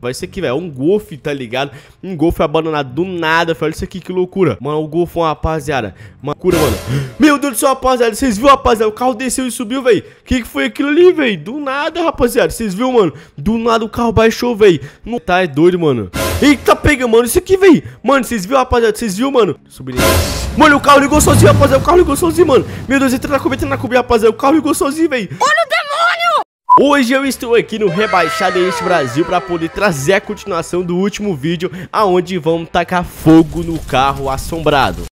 Vai ser que, velho, é um golfe, tá ligado? Um golfe abandonado do nada, velho. Olha isso aqui, que loucura. Mano, o golfe é uma rapaziada. Uma cura, mano. Meu Deus do céu, rapaziada. Vocês viram, rapaziada? O carro desceu e subiu, velho. Que que foi aquilo ali, velho? Do nada, rapaziada. Vocês viram, mano? Do nada o carro baixou, velho. Não tá, é doido, mano. Eita, pega, mano. Isso aqui, velho. Mano, vocês viram, rapaziada? Vocês viram, mano? Subiu. Mano, o carro ligou sozinho, rapaziada. O carro ligou sozinho, mano. Meu Deus, entra na cobra, entra na cobra, rapaziada. O carro ligou sozinho, velho. Olha o Hoje eu estou aqui no Rebaixada este Brasil para poder trazer a continuação do último vídeo aonde vamos tacar fogo no carro assombrado.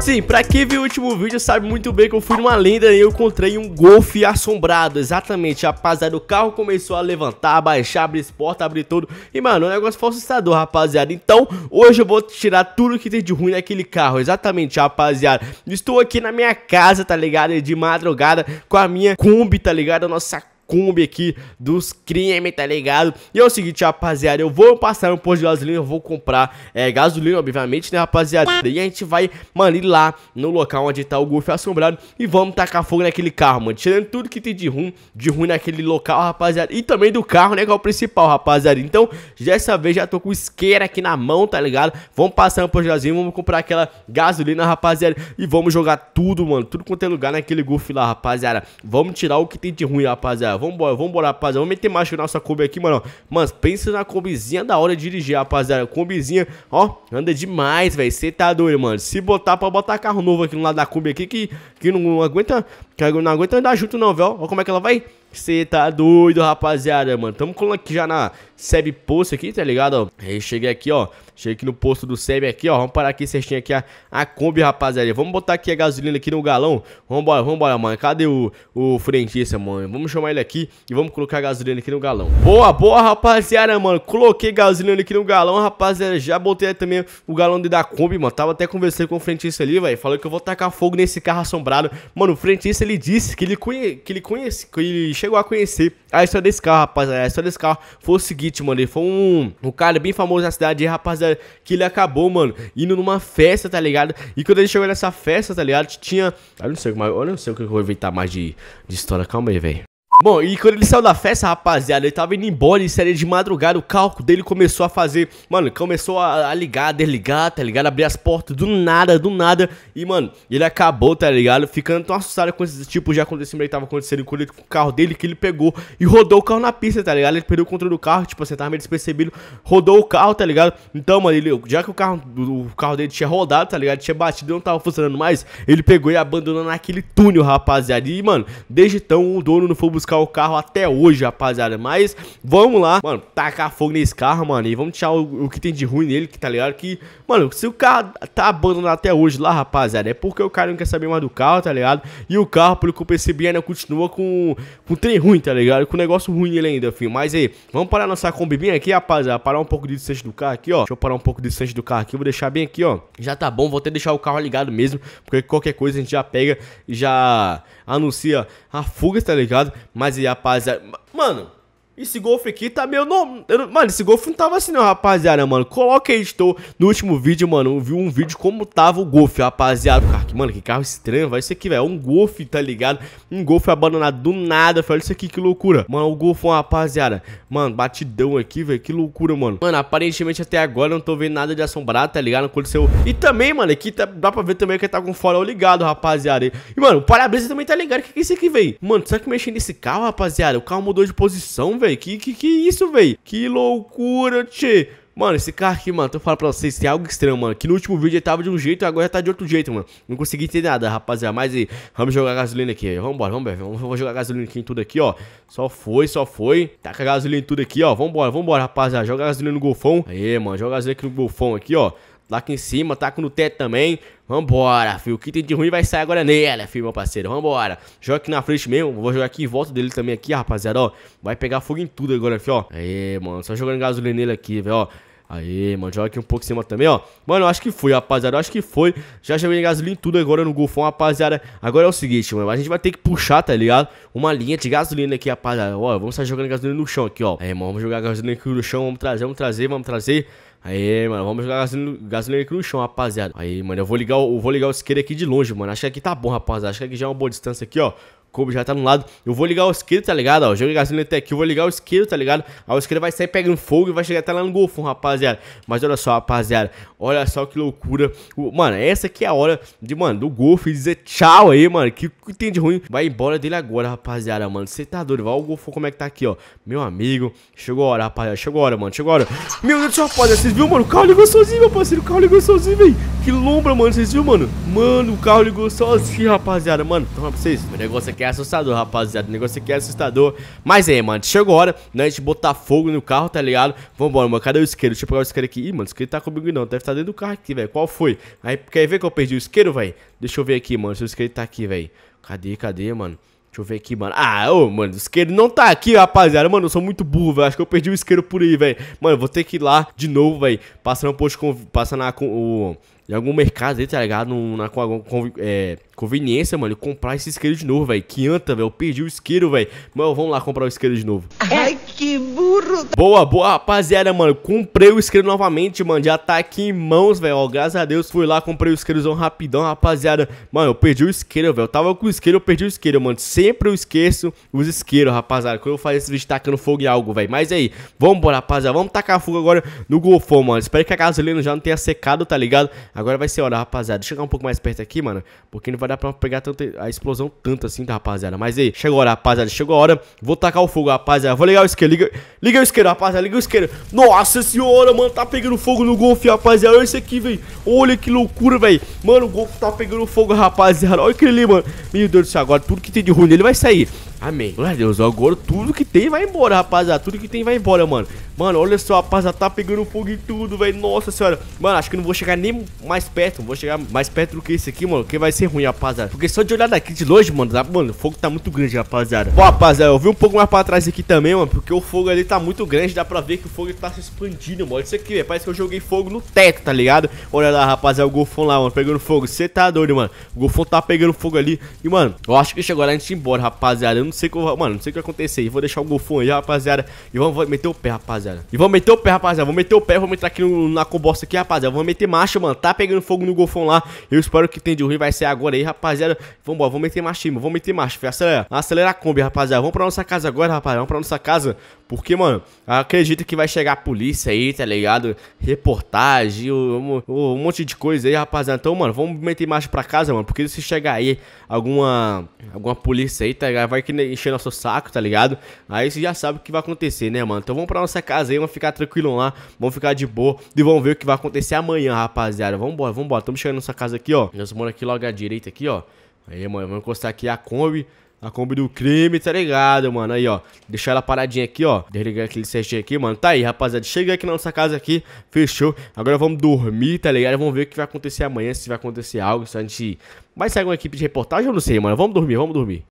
Sim, pra quem viu o último vídeo sabe muito bem que eu fui numa lenda e eu encontrei um Golf assombrado, exatamente, rapaziada, o carro começou a levantar, baixar, abrir as portas, abrir tudo, e mano, o negócio foi assustador, rapaziada, então hoje eu vou tirar tudo que tem de ruim naquele carro, exatamente, rapaziada, estou aqui na minha casa, tá ligado, de madrugada, com a minha Kombi, tá ligado, a nossa cumbi aqui dos crimes, tá ligado? E é o seguinte, rapaziada, eu vou passar um posto de gasolina, eu vou comprar é, gasolina, obviamente, né, rapaziada? E a gente vai, mano, ir lá no local onde tá o Golfe Assombrado e vamos tacar fogo naquele carro, mano. Tirando tudo que tem de ruim, de ruim naquele local, rapaziada. E também do carro, né, que é o principal, rapaziada. Então, dessa vez já tô com isqueira aqui na mão, tá ligado? Vamos passar um posto de gasolina, vamos comprar aquela gasolina, rapaziada. E vamos jogar tudo, mano, tudo quanto é lugar naquele Golfe lá, rapaziada. Vamos tirar o que tem de ruim, rapaziada vambora, vambora, rapaziada. Vamos meter macho na nossa Kombi aqui, mano. Mano, pensa na Kombizinha da hora de dirigir, rapaziada. Kombizinha, ó, anda demais, velho. Você tá doido, mano. Se botar pra botar carro novo aqui no lado da Kombi aqui, que, que não aguenta, que não aguenta andar junto não, velho. Ó como é que ela vai... Você tá doido, rapaziada, mano. Tamo colando aqui já na SEB Posto aqui, tá ligado? Aí cheguei aqui, ó. Cheguei aqui no posto do SEB aqui, ó. Vamos parar aqui certinho aqui a, a Kombi, rapaziada. Vamos botar aqui a gasolina aqui no galão. Vambora, vambora, mano. Cadê o, o frentista, mano? Vamos chamar ele aqui e vamos colocar a gasolina aqui no galão. Boa, boa, rapaziada, mano. Coloquei gasolina aqui no galão, rapaziada. Já botei também o galão da Kombi, mano. Tava até conversando com o frentista ali, velho. Falou que eu vou tacar fogo nesse carro assombrado. Mano, o frentista, ele disse que ele, que ele conhece... Que ele chegou a conhecer a história desse carro, rapaziada. A história desse carro foi o seguinte, mano. Ele foi um, um cara bem famoso na cidade, rapaziada, que ele acabou, mano, indo numa festa, tá ligado? E quando ele chegou nessa festa, tá ligado? Tinha. Eu não sei, mas eu não sei o que eu vou inventar mais de, de história. Calma aí, velho. Bom, e quando ele saiu da festa, rapaziada, ele tava indo embora e série de madrugada, o cálculo dele começou a fazer, mano, começou a, a ligar, desligar, tá ligado? Abrir as portas do nada, do nada. E, mano, ele acabou, tá ligado? Ficando tão assustado com esse tipo de acontecimento que tava acontecendo com, ele, com o carro dele que ele pegou e rodou o carro na pista, tá ligado? Ele perdeu o controle do carro, tipo assim, tava meio despercebido, rodou o carro, tá ligado? Então, mano, ele, já que o carro, o carro dele tinha rodado, tá ligado? Tinha batido e não tava funcionando mais, ele pegou e abandonou naquele túnel, rapaziada. E, mano, desde então o dono não foi buscar buscar o carro até hoje, rapaziada. Mas vamos lá, mano, tacar fogo nesse carro, mano. E vamos tirar o, o que tem de ruim nele, que tá ligado? Que, mano, se o carro tá abandonado até hoje lá, rapaziada, é porque o cara não quer saber mais do carro, tá ligado? E o carro, pelo que eu percebi, ainda continua com, com trem ruim, tá ligado? Com negócio ruim ele ainda, filho. Mas aí, vamos parar nossa Kombi bem aqui, rapaziada. Parar um pouco de distância do carro aqui, ó. Deixa eu parar um pouco de distância do carro aqui. Vou deixar bem aqui, ó. Já tá bom, vou até deixar o carro ligado mesmo. Porque qualquer coisa a gente já pega e já anuncia a fuga, tá ligado? Mas e a paz. Mano, esse golfe aqui tá meio. Não, mano, esse golfe não tava assim, não, rapaziada, mano. Coloca aí, estou no último vídeo, mano. Eu vi um vídeo como tava o golfe, rapaziada. Cara, que, mano, que carro estranho, vai. Isso aqui, velho. É um golfe, tá ligado? Um golfe abandonado do nada, velho. Olha isso aqui, que loucura. Mano, o golfe, rapaziada. Mano, batidão aqui, velho. Que loucura, mano. Mano, aparentemente até agora eu não tô vendo nada de assombrado, tá ligado? Aconteceu. E também, mano, aqui tá, dá pra ver também que tá com o farol ligado, rapaziada. E, mano, o para-brisa também tá ligado. O que, que é isso aqui, velho? Mano, será que mexendo nesse carro, rapaziada? O carro mudou de posição, velho velho. Que, que, que isso, velho? Que loucura, tchê. Mano, esse carro aqui, mano, tô falando pra vocês, tem algo estranho, mano. Que no último vídeo ele tava de um jeito e agora tá de outro jeito, mano. Não consegui entender nada, rapaziada. Mas e, vamos jogar gasolina aqui. Vambora, vambora. Vamos, vamos jogar gasolina aqui em tudo aqui, ó. Só foi, só foi. Taca tá gasolina em tudo aqui, ó. Vambora, vambora, rapaziada. Joga gasolina no golfão. Aê, mano, joga gasolina aqui no golfão aqui, ó lá aqui em cima, taco tá no teto também. Vambora, filho. O que tem de ruim vai sair agora nela, filho, meu parceiro. Vambora. Joga aqui na frente mesmo. Vou jogar aqui em volta dele também aqui, rapaziada, ó. Vai pegar fogo em tudo agora, filho, ó. Aí, mano. Só jogando gasolina nele aqui, velho, ó. Aí, mano, joga aqui um pouco em cima também, ó. Mano, acho que foi, rapaziada. acho que foi. Já joguei gasolina em tudo agora no golfão, rapaziada. Agora é o seguinte, mano. A gente vai ter que puxar, tá ligado? Uma linha de gasolina aqui, rapaziada. Ó, vamos estar jogando gasolina no chão aqui, ó. Aí, mano, vamos jogar gasolina aqui no chão. Vamos trazer, vamos trazer, vamos trazer. Aí, mano, vamos jogar gasolina, gasolina aqui no chão, rapaziada. Aí, mano, eu vou ligar, eu vou ligar o isqueiro aqui de longe, mano. Acho que aqui tá bom, rapaziada. Acho que aqui já é uma boa distância aqui, ó. Kobe já tá no lado. Eu vou ligar o esquerdo, tá ligado? Ó, o jogo de gasolina até aqui. Eu vou ligar o esquerdo, tá ligado? Aí o esquerdo vai sair pegando fogo e vai chegar até lá no golfão, rapaziada. Mas olha só, rapaziada. Olha só que loucura. O, mano, essa aqui é a hora de, mano, do Golfo dizer tchau aí, mano. Que, que tem de ruim. Vai embora dele agora, rapaziada, mano. Você tá doido. Vai o Golfo como é que tá aqui, ó. Meu amigo. Chegou a hora, rapaziada. Chegou a hora, mano. Chegou a hora. Meu Deus do céu, rapaziada. Vocês viram, mano? O carro ligou sozinho, meu parceiro. O carro ligou sozinho, velho. Que lombra, mano. Vocês viram, mano? Mano, o carro ligou sozinho, rapaziada. Mano, Então, pra vocês. O negócio aqui aqui é assustador, rapaziada. O negócio aqui é assustador. Mas é, mano, chegou a hora, né? A gente botar fogo no carro, tá ligado? Vambora, mano. Cadê o isqueiro? Deixa eu pegar o isqueiro aqui. Ih, mano, o isqueiro tá comigo não. Deve estar tá dentro do carro aqui, velho. Qual foi? Aí, quer ver que eu perdi o isqueiro, velho? Deixa eu ver aqui, mano. Se o isqueiro tá aqui, velho. Cadê, cadê, mano? Deixa eu ver aqui, mano. Ah, ô, mano, o isqueiro não tá aqui, rapaziada. Mano, eu sou muito burro, velho. Acho que eu perdi o isqueiro por aí, velho. Mano, eu vou ter que ir lá de novo, velho. Passar um posto, passar na, com, o, em algum mercado aí, tá ligado? Na, com, com, é, Conveniência, mano, comprar esse isqueiro de novo, velho. Que anta, velho. Eu perdi o isqueiro, velho. Mano, vamos lá comprar o isqueiro de novo. Ai, que burro. Boa, boa, rapaziada, mano. Comprei o isqueiro novamente, mano. Já tá aqui em mãos, velho. Graças a Deus. Fui lá, comprei o isqueirozão rapidão, rapaziada. Mano, eu perdi o isqueiro, velho. tava com o isqueiro, eu perdi o isqueiro, mano. Sempre eu esqueço os isqueiros, rapaziada. Quando eu faço esse vídeo tacando fogo em algo, velho. Mas aí, vambora, rapaziada. Vamos tacar fogo agora no golfão, mano. Espero que a gasolina já não tenha secado, tá ligado? Agora vai ser hora, rapaziada. Deixa eu chegar um pouco mais perto aqui, mano. Porque não vai vai dar pra pegar tanto, a explosão tanto assim, tá, rapaziada? Mas aí, chegou a hora, rapaziada, chegou a hora. Vou tacar o fogo, rapaziada. Vou ligar o isqueiro, liga, liga o isqueiro, rapaziada, liga o isqueiro. Nossa senhora, mano, tá pegando fogo no Golfe, rapaziada. Olha isso aqui, velho. Olha que loucura, velho. Mano, o golfe tá pegando fogo, rapaziada. Olha aquele ali, mano. Meu Deus do céu, agora tudo que tem de ruim nele vai sair. Amém. Glória a Deus, agora tudo que tem vai embora, rapaziada. Tudo que tem vai embora, mano. Mano, olha só, a tá pegando fogo em tudo, velho. Nossa senhora. Mano, acho que não vou chegar nem mais perto. Não vou chegar mais perto do que esse aqui, mano. Que vai ser ruim, rapaziada. Porque só de olhar daqui de longe, mano. Tá, mano, o fogo tá muito grande, rapaziada. Bom, rapaziada, eu vi um pouco mais pra trás aqui também, mano. Porque o fogo ali tá muito grande. Dá pra ver que o fogo tá se expandindo, mano. Isso aqui, velho. Parece que eu joguei fogo no teto, tá ligado? Olha lá, rapaziada, o golfão lá, mano. Pegando fogo. Você tá doido, mano. O golfão tá pegando fogo ali. E, mano, eu acho que chegou lá a gente ir embora, rapaziada. Eu não sei o que. Mano, não sei o que vai acontecer. vou deixar o golfão aí, rapaziada. E vamos meter o pé, rapaziada rapaziada. E vamos meter o pé, rapaziada. Vamos meter o pé, vamos entrar aqui no, na combosta aqui, rapaziada. Vamos meter marcha, mano. Tá pegando fogo no golfão lá. Eu espero que tem de ruim, vai ser agora aí, rapaziada. Vambora, vamos meter marcha, mano. Vamos meter marcha, Acelera. Acelera a Kombi, rapaziada. Vamos pra nossa casa agora, rapaziada. Vamos pra nossa casa. Porque, mano, acredito que vai chegar a polícia aí, tá ligado? Reportagem, um, um monte de coisa aí, rapaziada. Então, mano, vamos meter mais pra casa, mano. Porque se chegar aí alguma, alguma polícia aí, tá ligado? Vai encher nosso saco, tá ligado? Aí você já sabe o que vai acontecer, né, mano? Então vamos pra nossa casa aí, vamos ficar tranquilo lá, vamos ficar de boa e vamos ver o que vai acontecer amanhã, rapaziada. Vambora, vambora. Estamos chegando nessa casa aqui, ó. Nós moramos aqui logo à direita aqui, ó. Aí, mano, vamos encostar aqui a Kombi. A Kombi do crime, tá ligado, mano? Aí, ó. Deixar ela paradinha aqui, ó. Desligar aquele certinho aqui, mano. Tá aí, rapaziada. Chega aqui na nossa casa aqui. Fechou. Agora vamos dormir, tá ligado? Vamos ver o que vai acontecer amanhã. Se vai acontecer algo. Se a gente vai sair uma equipe de reportagem, eu não sei, mano. Vamos dormir, vamos dormir.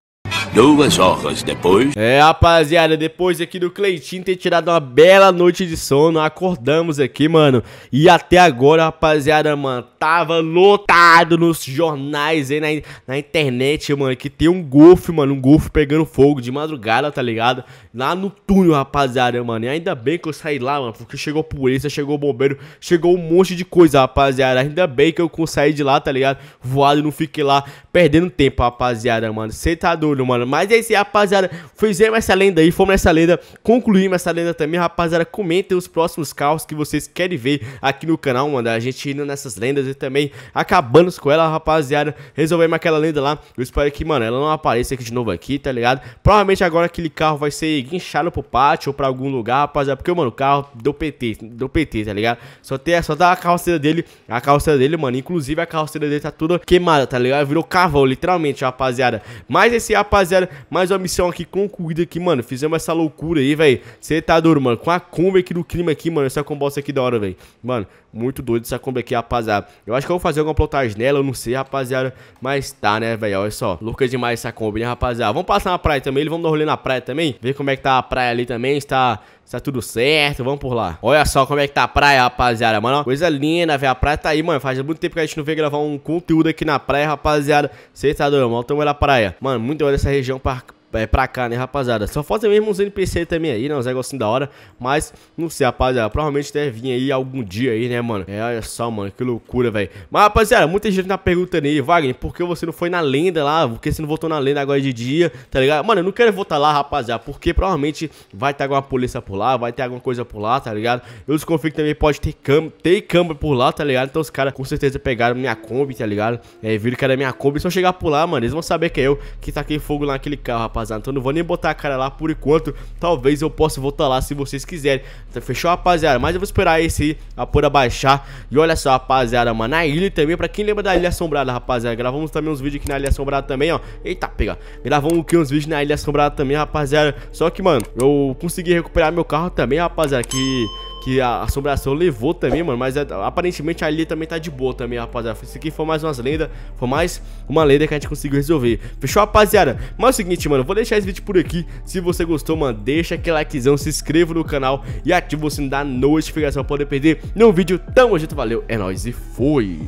Duas horas depois. É, rapaziada, depois aqui do Cleitinho ter tirado uma bela noite de sono, acordamos aqui, mano. E até agora, rapaziada, mano, tava lotado nos jornais aí na, na internet, mano, que tem um golfe, mano, um golfe pegando fogo de madrugada, tá ligado? Lá no túnel, rapaziada, mano. E ainda bem que eu saí lá, mano, porque chegou polícia, chegou bombeiro, chegou um monte de coisa, rapaziada. Ainda bem que eu saí de lá, tá ligado? Voado, não fiquei lá perdendo tempo, rapaziada, mano. Cê tá doido, mano. Mas é isso aí, rapaziada. Fizemos essa lenda aí, fomos nessa lenda, concluímos essa lenda também, rapaziada. Comentem os próximos carros que vocês querem ver aqui no canal, mano. A gente indo nessas lendas e também acabando com ela, rapaziada. Resolvemos aquela lenda lá. Eu espero que, mano, ela não apareça aqui de novo aqui, tá ligado? Provavelmente agora aquele carro vai ser guinchado pro pátio ou pra algum lugar, rapaziada. Porque, mano, o carro deu PT, deu PT, tá ligado? Só, tem, só dá tá a carroceira dele, a carroceira dele, mano. Inclusive a carroceira dele tá toda queimada, tá ligado? Virou carvão, literalmente, rapaziada. Mas esse, rapaziada rapaziada, mais uma missão aqui concluída aqui, mano. Fizemos essa loucura aí, velho. Você tá duro, mano. Com a Kombi aqui do clima aqui, mano. Essa combosta aqui da hora, velho. Mano, muito doido essa Kombi aqui, rapaziada. Eu acho que eu vou fazer alguma plotagem nela, eu não sei, rapaziada. Mas tá, né, velho? Olha só. Louca demais essa Kombi, né, rapaziada? Vamos passar na praia também. Vamos dar um rolê na praia também. Ver como é que tá a praia ali também. Está... Tá tudo certo, vamos por lá. Olha só como é que tá a praia, rapaziada, mano. Coisa linda, velho. A praia tá aí, mano. Faz muito tempo que a gente não vem gravar um conteúdo aqui na praia, rapaziada. Cê tá doido, mano. Tamo na praia. Mano, muito da hora essa região pra, é, pra cá, né, rapaziada? Só falta mesmo uns NPC também aí, né? Uns negocinhos da hora. Mas, não sei, rapaziada. Provavelmente deve vir aí algum dia aí, né, mano? É, olha só, mano. Que loucura, velho. Mas, rapaziada, muita gente tá perguntando aí, Wagner, por que você não foi na lenda lá? Por que você não voltou na lenda agora de dia? Tá ligado? Mano, eu não quero voltar lá, rapaziada. Porque provavelmente vai ter alguma polícia por lá, vai ter alguma coisa por lá, tá ligado? Eu desconfio que também pode ter câmbio, ter câmera por lá, tá ligado? Então os caras com certeza pegaram minha Kombi, tá ligado? É, viram que era minha Kombi. Se eu chegar por lá, mano, eles vão saber que é eu que taquei fogo lá naquele carro, rapaziada rapaziada. Então não vou nem botar a cara lá por enquanto. Talvez eu possa voltar lá se vocês quiserem. Então, fechou, rapaziada? Mas eu vou esperar esse aí, a poeira baixar. E olha só, rapaziada, mano. Na ilha também, pra quem lembra da Ilha Assombrada, rapaziada. Gravamos também uns vídeos aqui na Ilha Assombrada também, ó. Eita, pega. Gravamos aqui uns vídeos na Ilha Assombrada também, rapaziada. Só que, mano, eu consegui recuperar meu carro também, rapaziada. Que que a assombração levou também, mano. Mas é, aparentemente ali também tá de boa também, rapaziada. Isso aqui foi mais umas lendas, foi mais uma lenda que a gente conseguiu resolver. Fechou, rapaziada? Mas é o seguinte, mano, vou deixar esse vídeo por aqui. Se você gostou, mano, deixa aquele likezão, se inscreva no canal e ativa o sininho da notificação pra poder perder nenhum vídeo. Tamo junto, valeu, é nóis e fui!